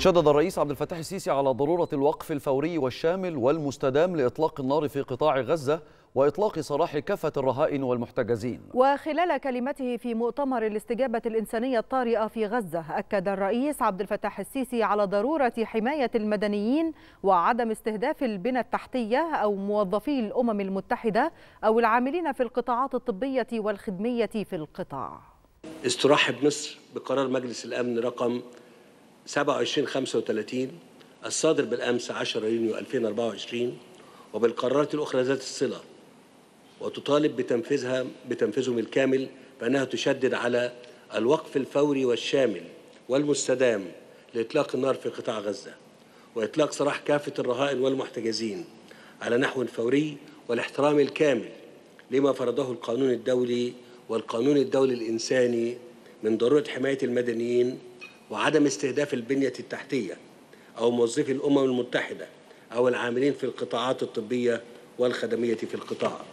شدد الرئيس عبد الفتاح السيسي على ضرورة الوقف الفوري والشامل والمستدام لإطلاق النار في قطاع غزة وإطلاق سراح كافة الرهائن والمحتجزين وخلال كلمته في مؤتمر الاستجابة الإنسانية الطارئة في غزة أكد الرئيس عبد الفتاح السيسي على ضرورة حماية المدنيين وعدم استهداف البنى التحتية أو موظفي الأمم المتحدة أو العاملين في القطاعات الطبية والخدمية في القطاع استراح مصر بقرار مجلس الأمن رقم 2735 الصادر بالأمس 10 يونيو 2024 وبالقرارات الأخرى ذات الصلة وتطالب بتنفيذها بتنفيذهم الكامل فإنها تشدد على الوقف الفوري والشامل والمستدام لإطلاق النار في قطاع غزة وإطلاق سراح كافة الرهائن والمحتجزين على نحو فوري والاحترام الكامل لما فرضه القانون الدولي والقانون الدولي الإنساني من ضرورة حماية المدنيين وعدم استهداف البنية التحتية أو موظفي الأمم المتحدة أو العاملين في القطاعات الطبية والخدمية في القطاع